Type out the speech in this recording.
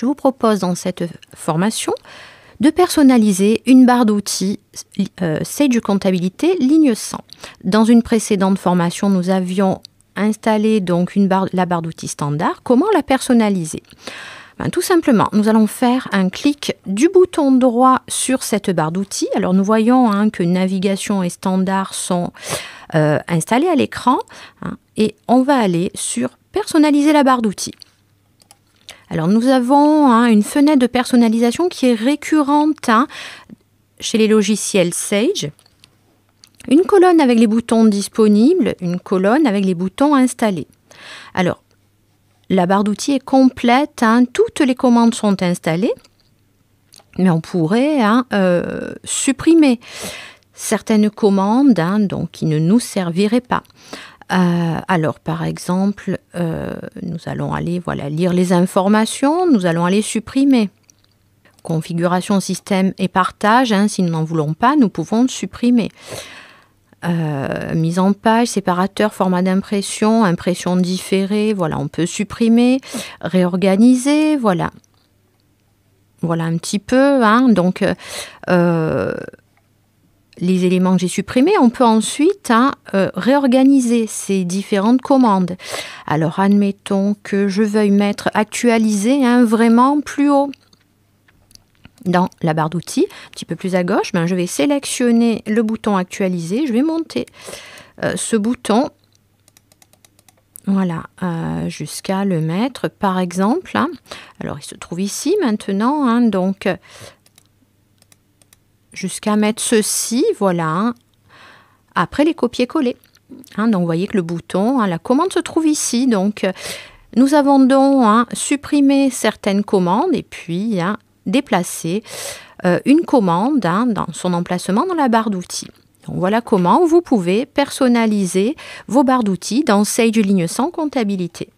Je vous propose dans cette formation de personnaliser une barre d'outils euh, Sage Comptabilité ligne 100. Dans une précédente formation, nous avions installé donc une barre, la barre d'outils standard. Comment la personnaliser ben, Tout simplement, nous allons faire un clic du bouton droit sur cette barre d'outils. Alors nous voyons hein, que navigation et standard sont euh, installés à l'écran hein, et on va aller sur personnaliser la barre d'outils. Alors nous avons hein, une fenêtre de personnalisation qui est récurrente hein, chez les logiciels Sage. Une colonne avec les boutons disponibles, une colonne avec les boutons installés. Alors, la barre d'outils est complète, hein, toutes les commandes sont installées, mais on pourrait euh, supprimer certaines commandes donc qui ne nous serviraient pas. Euh, alors, par exemple, euh, nous allons aller voilà, lire les informations, nous allons aller supprimer. Configuration, système et partage, hein, si nous n'en voulons pas, nous pouvons supprimer. Euh, mise en page, séparateur, format d'impression, impression différée, voilà, on peut supprimer, réorganiser, voilà. Voilà un petit peu, hein, donc les éléments que j'ai supprimés, on peut ensuite hein, euh, réorganiser ces différentes commandes. Alors admettons que je veuille mettre actualiser hein, vraiment plus haut dans la barre d'outils, un petit peu plus à gauche, ben, je vais sélectionner le bouton actualiser, je vais monter euh, ce bouton voilà, euh, jusqu'à le mettre par exemple. Hein. Alors il se trouve ici maintenant, donc jusqu'à mettre ceci, voilà, après les copier-coller. Hein, donc vous voyez que le bouton, hein, la commande se trouve ici. Donc nous avons donc hein, supprimé certaines commandes et puis déplacé euh, une commande dans son emplacement dans la barre d'outils. Donc voilà comment vous pouvez personnaliser vos barres d'outils dans Sage Ligne sans comptabilité.